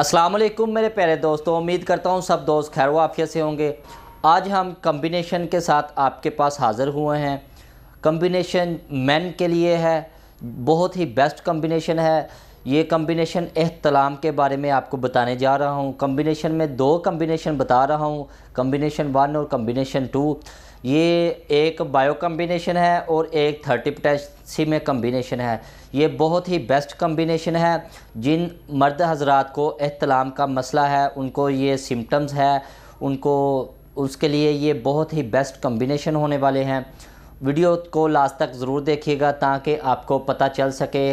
अस्सलाम वालेकुम मेरे प्यारे दोस्तों उम्मीद करता हूँ सब दोस्त खैर वाफिया से होंगे आज हम कम्बिनेशन के साथ आपके पास हाज़िर हुए हैं कम्बिनेशन मैन के लिए है बहुत ही बेस्ट कम्बिनेशन है ये कम्बिनेशन एहतलाम के बारे में आपको बताने जा रहा हूँ कम्बिनेशन में दो कम्बिनेशन बता रहा हूँ कम्बिनेशन वन और कम्बिनेशन टू ये एक बायो कम्बिनेशन है और एक थर्टी पटेसी में कम्बिनेशन है ये बहुत ही बेस्ट कम्बिनेशन है जिन मर्द हजरात को एहतलाम का मसला है उनको ये सिम्टम्स है उनको उसके लिए ये बहुत ही बेस्ट कम्बिनेशन होने वाले हैं वीडियो को लास्ट तक ज़रूर देखिएगा ताकि आपको पता चल सके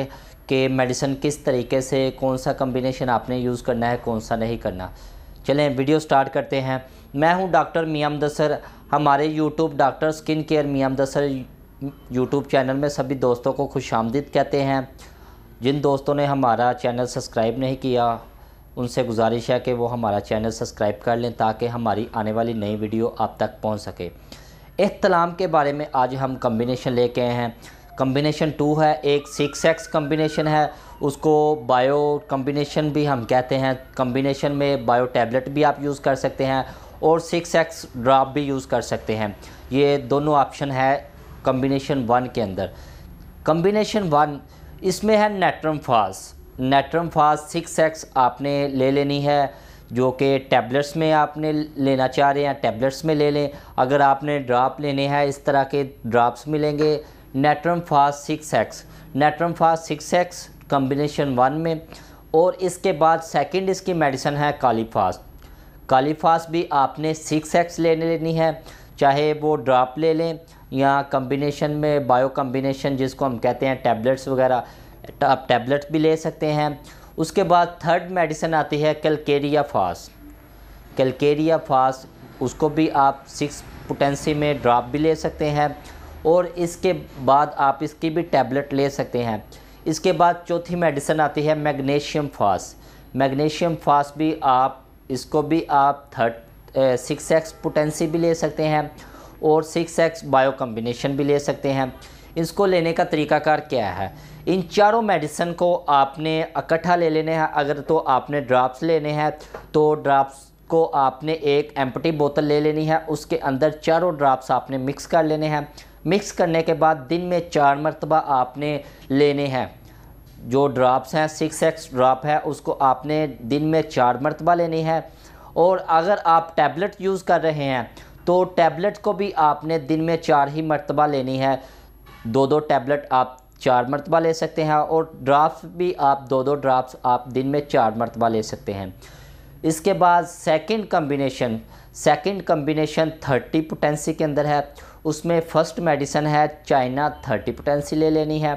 कि मेडिसिन किस तरीके से कौन सा कम्बिनेशन आपने यूज़ करना है कौन सा नहीं करना चलें वीडियो स्टार्ट करते हैं मैं हूं डॉक्टर मियाम दसर हमारे यूट्यूब डॉक्टर स्किन केयर मियाम दसर यूट्यूब चैनल में सभी दोस्तों को खुश आमदीद कहते हैं जिन दोस्तों ने हमारा चैनल सब्सक्राइब नहीं किया उनसे गुजारिश है कि वो हमारा चैनल सब्सक्राइब कर लें ताकि हमारी आने वाली नई वीडियो आप तक पहुँच सके इख्तलाम के बारे में आज हम कम्बिनेशन लेके आए हैं कम्बिनेशन टू है एक सिक्स एक्स कम्बिनेशन है उसको बायो कम्बिनेशन भी हम कहते हैं कम्बिनेशन में बायो टैबलेट भी आप यूज़ कर सकते हैं और सिक्स एक्स ड्राप भी यूज़ कर सकते हैं ये दोनों ऑप्शन है कम्बिनेशन वन के अंदर कम्बिनेशन वन इसमें है नेट्रम फास नेट्रम फास सिक्स एक्स आपने ले लेनी है जो कि टैबलेट्स में आपने लेना चाह रहे हैं टैबलेट्स में ले लें अगर आपने ड्राप लेने हैं इस तरह के ड्राप्स मिलेंगे natrum phos six X natrum phos six X combination one में और इसके बाद सेकंड इसकी मेडिसन है कालीफास्ट कालीफास्ट भी आपने सिक्स एक्स लेने लेनी है चाहे वो ड्राप ले लें या कम्बिनेशन में बायो कम्बिनेशन जिसको हम कहते हैं टैबलेट्स वगैरह आप टैबलेट भी ले सकते हैं उसके बाद थर्ड मेडिसन आती है कैलकेरिया फास्ट कैलकेरिया फास्ट उसको भी आप सिक्स पोटेंसी में ड्राप भी ले सकते हैं और इसके बाद आप इसकी भी टैबलेट ले सकते हैं इसके बाद चौथी मेडिसिन आती है मैग्नीशियम फास मैग्नीशियम फास भी आप इसको भी आप थर्ड सिक्स एक्स पोटेंसी भी ले सकते हैं और सिक्स एक्स बायो कम्बिनेशन भी ले सकते हैं इसको लेने का तरीकाकार क्या है इन चारों मेडिसन को आपने इकट्ठा ले लेने हैं अगर तो आपने ड्राप्स लेने हैं तो ड्राप्स को आपने एक एम्पटी बोतल ले लेनी है उसके अंदर चारों ड्राप्स आपने मिक्स कर लेने हैं मिक्स करने के बाद दिन में चार मरतबा आपने लेने हैं जो ड्राप्स हैं सिक्स एक्स ड्राप है उसको आपने दिन में चार मरतबा लेनी है और अगर आप टैबलेट यूज़ कर रहे हैं तो टैबलेट को भी आपने दिन में चार ही मरतबा लेनी है दो दो टैबलेट आप चार मरतबा ले सकते हैं और ड्राफ्ट भी आप दो दो ड्राफ्ट आप दिन में चार मरतबा ले सकते हैं इसके बाद second combination second combination thirty potency के अंदर है उसमें फर्स्ट मेडिसन है चाइना थर्टी पोटेंसी ले लेनी है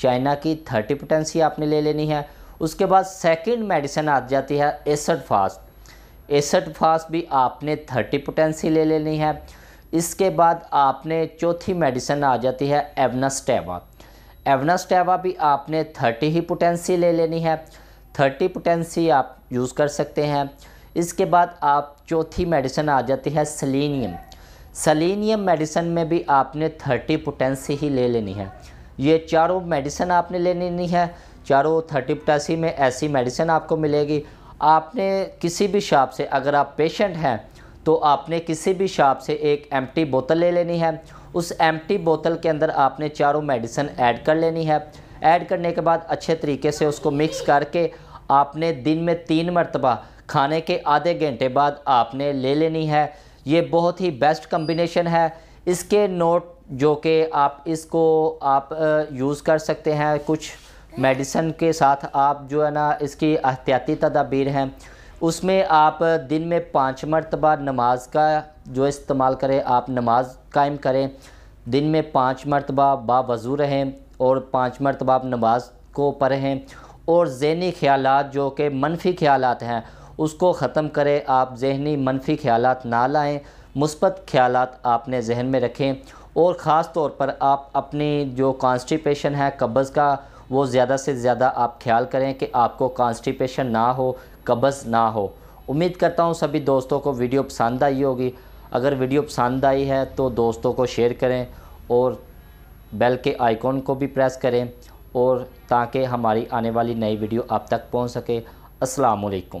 चाइना की थर्टी पोटेंसी आपने ले लेनी है उसके बाद सेकंड मेडिसन आ जाती है एसड फास्ट एसड फास्ट भी आपने थर्टी पोटेंसी ले लेनी है इसके बाद आपने चौथी मेडिसन आ जाती है एवनास्टेवा एवनास्टेवा भी आपने थर्टी ही पोटेंसी ले लेनी है थर्टी पोटेंसी आप यूज़ कर सकते हैं इसके बाद आप चौथी मेडिसन आ जाती है सलीनियम सलेनियम मेडिसन में भी आपने थर्टी पोटेंसी ही ले लेनी है ये चारों मेडिसिन आपने ले लेनी है चारों थर्टी पोटेंसी में ऐसी मेडिसिन आपको मिलेगी आपने किसी भी शॉप से अगर आप पेशेंट हैं तो आपने किसी भी शॉप से एक एम बोतल ले लेनी है उस एम बोतल के अंदर आपने चारों मेडिसन ऐड कर लेनी है ऐड करने के बाद अच्छे तरीके से उसको मिक्स करके आपने दिन में तीन मरतबा खाने के आधे घंटे बाद आपने ले लेनी है ये बहुत ही बेस्ट कम्बिनेशन है इसके नोट जो कि आप इसको आप यूज़ कर सकते हैं कुछ मेडिसन के साथ आप जो है ना इसकी एहतियाती तदाबीर हैं उसमें आप दिन में पाँच मरतबा नमाज का जो इस्तेमाल करें आप नमाज कायम करें दिन में पाँच मरतबा बावज़ू रहें और पाँच मरतबा आप नमाज को पढ़ें और जहनी ख्याल जो कि मनफी ख्याल हैं उसको ख़त्म करें आप जहनी मनफी ख्याल ना लाएँ मुस्बत ख्याल आपने जहन में रखें और ख़ास तौर पर आप अपनी जो कॉन्स्टिपेशन है कब्ज़ का वो ज़्यादा से ज़्यादा आप ख्याल करें कि आपको कॉन्स्टिपेशन ना हो कब्ज़ ना हो उम्मीद करता हूँ सभी दोस्तों को वीडियो पसंद आई होगी अगर वीडियो पसंद आई है तो दोस्तों को शेयर करें और बेल के आइकॉन को भी प्रेस करें और ताकि हमारी आने वाली नई वीडियो आप तक पहुंच सके अस्सलाम वालेकुम